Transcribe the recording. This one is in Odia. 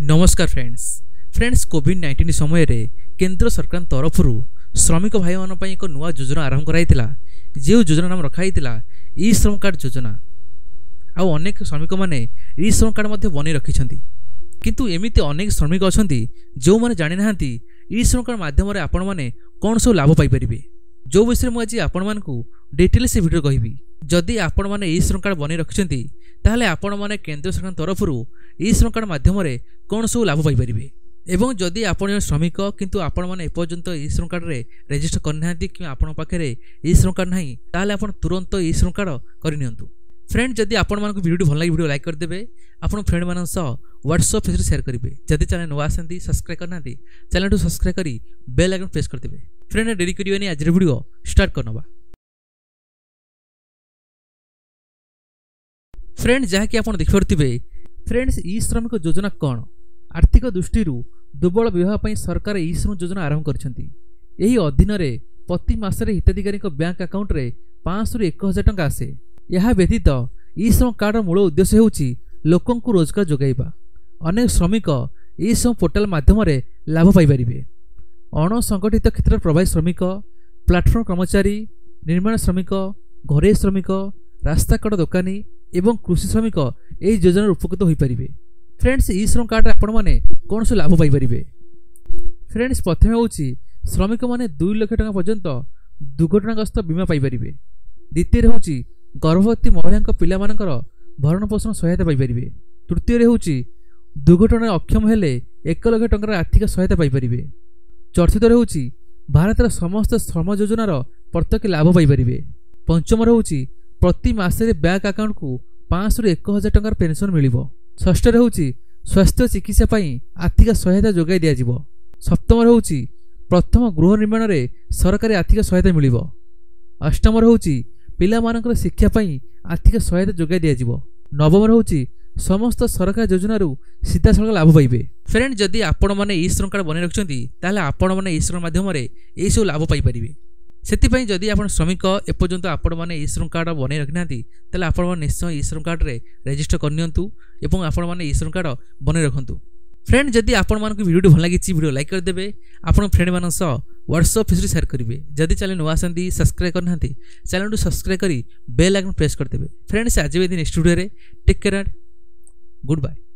नमस्कार फ्रेंड्स फ्रेंड्स कोविड कोड समय रे केंद्र सरकार तरफ्रु श्रमिक भाइ मैले एक नुआ योजना आरम्भ गराइला जो योजना नाम र इ श्रम कर्ड जोजना आउने श्रमिक मे इ श्रम कार्ड कर्डमा किंतु रकिन्छु अनेक श्रमिक अहिले जो मैले जाने इ श्रम कार्ड कर्ड माध्यमले आपसु लाभ पापे जो विषय विषयमा डिटेल्स भिडियो जदि जि आप इ श्रम कार्ड कर्ड बनै रकिन्छ तपाईँ म केन्द्र सरकार तरफु ଇ ଶ୍ରମ କାର୍ଡ଼ ମାଧ୍ୟମରେ କ'ଣ ସବୁ ଲାଭ ପାଇପାରିବେ ଏବଂ ଯଦି ଆପଣ ଜଣେ ଶ୍ରମିକ କିନ୍ତୁ ଆପଣମାନେ ଏପର୍ଯ୍ୟନ୍ତ ଇ ଶ୍ରମ କାର୍ଡ଼ରେ ରେଜିଷ୍ଟର କରିନାହାନ୍ତି କିମ୍ବା ଆପଣଙ୍କ ପାଖରେ ଇ ଶ୍ରମ କାର୍ଡ଼ ନାହିଁ ତାହେଲେ ଆପଣ ତୁରନ୍ତ ଇ ଶ୍ରମ କାର୍ଡ଼ କରିନିଅନ୍ତୁ ଫ୍ରେଣ୍ଡ ଯଦି ଆପଣମାନଙ୍କୁ ଭିଡ଼ିଓଟି ଭଲ ଲାଗେ ଭିଡ଼ିଓ ଲାଇକ୍ କରିଦେବେ ଆପଣ ଫ୍ରେଣ୍ଡମାନଙ୍କ ସହ ହ୍ୱାଟ୍ସଅପ୍ ଫେସ୍ରେ ସେୟାର୍ କରିବେ ଯଦି ଚ୍ୟାନେଲ୍ ନୂଆ ଆସନ୍ତି ସବସ୍କ୍ରାଇବ୍ କରିନାହାନ୍ତି ଚ୍ୟାନେଲ୍ଠୁ ସବସ୍କ୍ରାଇବ୍ କରି ବେଲ୍ ଆଇକନ୍ ପ୍ରେସ୍ କରିଦେବେ ଫ୍ରେଣ୍ଡ ଡେରି କରିବେନି ଆଜିର ଭିଡ଼ିଓ ଷ୍ଟାର୍ଟ କରିନେବା ଫ୍ରେଣ୍ଡ ଯାହାକି ଆପଣ ଦେଖିପାରୁଥିବେ ଫ୍ରେଣ୍ଡସ୍ ଇ ଶ୍ରମିକ ଯୋଜନା କ'ଣ ଆର୍ଥିକ ଦୃଷ୍ଟିରୁ ଦୁର୍ବଳ ବିବାହ ପାଇଁ ସରକାର ଇ ଶ୍ରମ ଯୋଜନା ଆରମ୍ଭ କରିଛନ୍ତି ଏହି ଅଧୀନରେ ପ୍ରତି ମାସରେ ହିତାଧିକାରୀଙ୍କ ବ୍ୟାଙ୍କ ଆକାଉଣ୍ଟରେ ପାଞ୍ଚଶହରୁ ଏକ ହଜାର ଟଙ୍କା ଆସେ ଏହା ବ୍ୟତୀତ ଇ ଶ୍ରମ କାର୍ଡ଼ର ମୂଳ ଉଦ୍ଦେଶ୍ୟ ହେଉଛି ଲୋକଙ୍କୁ ରୋଜଗାର ଯୋଗାଇବା ଅନେକ ଶ୍ରମିକ ଇ ଶ୍ରମ ପୋର୍ଟାଲ ମାଧ୍ୟମରେ ଲାଭ ପାଇପାରିବେ ଅଣସଂଗଠିତ କ୍ଷେତ୍ରରେ ପ୍ରବାହୀ ଶ୍ରମିକ ପ୍ଲାଟଫର୍ମ କର୍ମଚାରୀ ନିର୍ମାଣ ଶ୍ରମିକ ଘରୋଇ ଶ୍ରମିକ ରାସ୍ତାକଡ଼ ଦୋକାନୀ ଏବଂ କୃଷି ଶ୍ରମିକ ଏହି ଯୋଜନାରୁ ଉପକୃତ ହୋଇପାରିବେ ଫ୍ରେଣ୍ଡସ୍ ଇ ଶ୍ରମ କାର୍ଡ଼ରେ ଆପଣମାନେ କୌଣସି ଲାଭ ପାଇପାରିବେ ଫ୍ରେଣ୍ଡସ୍ ପ୍ରଥମେ ହେଉଛି ଶ୍ରମିକମାନେ ଦୁଇ ଲକ୍ଷ ଟଙ୍କା ପର୍ଯ୍ୟନ୍ତ ଦୁର୍ଘଟଣାଗ୍ରସ୍ତ ବୀମା ପାଇପାରିବେ ଦ୍ୱିତୀୟରେ ହେଉଛି ଗର୍ଭବତୀ ମହିଳାଙ୍କ ପିଲାମାନଙ୍କର ଭରଣପୋଷଣ ସହାୟତା ପାଇପାରିବେ ତୃତୀୟରେ ହେଉଛି ଦୁର୍ଘଟଣାରେ ଅକ୍ଷମ ହେଲେ ଏକ ଲକ୍ଷ ଟଙ୍କାର ଆର୍ଥିକ ସହାୟତା ପାଇପାରିବେ ଚତୁର୍ଥରେ ହେଉଛି ଭାରତର ସମସ୍ତ ଶ୍ରମ ଯୋଜନାର ପ୍ରତ୍ୟକ୍ଷ ଲାଭ ପାଇପାରିବେ ପଞ୍ଚମରେ ହେଉଛି ପ୍ରତି ମାସରେ ବ୍ୟାଙ୍କ ଆକାଉଣ୍ଟକୁ ପାଞ୍ଚଶହରୁ ଏକ ହଜାର ଟଙ୍କାର ପେନ୍ସନ୍ ମିଳିବ ଷଷ୍ଠରେ ହେଉଛି ସ୍ୱାସ୍ଥ୍ୟ ଚିକିତ୍ସା ପାଇଁ ଆର୍ଥିକ ସହାୟତା ଯୋଗାଇ ଦିଆଯିବ ସପ୍ତମରେ ହେଉଛି ପ୍ରଥମ ଗୃହ ନିର୍ମାଣରେ ସରକାରୀ ଆର୍ଥିକ ସହାୟତା ମିଳିବ ଅଷ୍ଟମରେ ହେଉଛି ପିଲାମାନଙ୍କର ଶିକ୍ଷା ପାଇଁ ଆର୍ଥିକ ସହାୟତା ଯୋଗାଇ ଦିଆଯିବ ନବମରେ ହେଉଛି ସମସ୍ତ ସରକାରୀ ଯୋଜନାରୁ ସିଧାସଳଖ ଲାଭ ପାଇବେ ଫ୍ରେଣ୍ଡ ଯଦି ଆପଣମାନେ ଇ ଶୃଙ୍ଖଳା ବନେଇ ରଖିଛନ୍ତି ତାହେଲେ ଆପଣମାନେ ଇ ଶୃଙ୍ଖଳା ମାଧ୍ୟମରେ ଏହିସବୁ ଲାଭ ପାଇପାରିବେ ସେଥିପାଇଁ ଯଦି ଆପଣ ଶ୍ରମିକ ଏପର୍ଯ୍ୟନ୍ତ ଆପଣମାନେ ଇ ଶ୍ରମ କାର୍ଡ଼ ବନେଇ ରଖିନାହାନ୍ତି ତାହେଲେ ଆପଣମାନେ ନିଶ୍ଚୟ ଇ ଶ୍ରମ କାର୍ଡ଼ରେ ରେଜିଷ୍ଟର କରିନିଅନ୍ତୁ ଏବଂ ଆପଣମାନେ ଇ ଶ୍ରମ କାର୍ଡ଼ ବନେଇ ରଖନ୍ତୁ ଫ୍ରେଣ୍ଡ ଯଦି ଆପଣମାନଙ୍କୁ ଭିଡ଼ିଓଟି ଭଲ ଲାଗିଛି ଭିଡ଼ିଓ ଲାଇକ୍ କରିଦେବେ ଆପଣଙ୍କ ଫ୍ରେଣ୍ଡମାନଙ୍କ ସହ ହ୍ୱାଟ୍ସଅପ୍ ଫେସରେ ସେୟାର କରିବେ ଯଦି ଚ୍ୟାନେଲ୍ ନୂଆ ଆସନ୍ତି ସବସ୍କ୍ରାଇବ୍ କରିନାହାନ୍ତି ଚ୍ୟାନେଲ୍କୁ ସବସ୍କ୍ରାଇବ୍ କରି ବେଲ୍ ଆଇକନ୍ ପ୍ରେସ୍ କରିଦେବେ ଫ୍ରେଣ୍ଡସ୍ ଆଜି ବି ନେକ୍ସଟ ଭିଡ଼ିଓରେ ଟେକ୍ କେୟାର ଗୁଡ୍ ବାଏ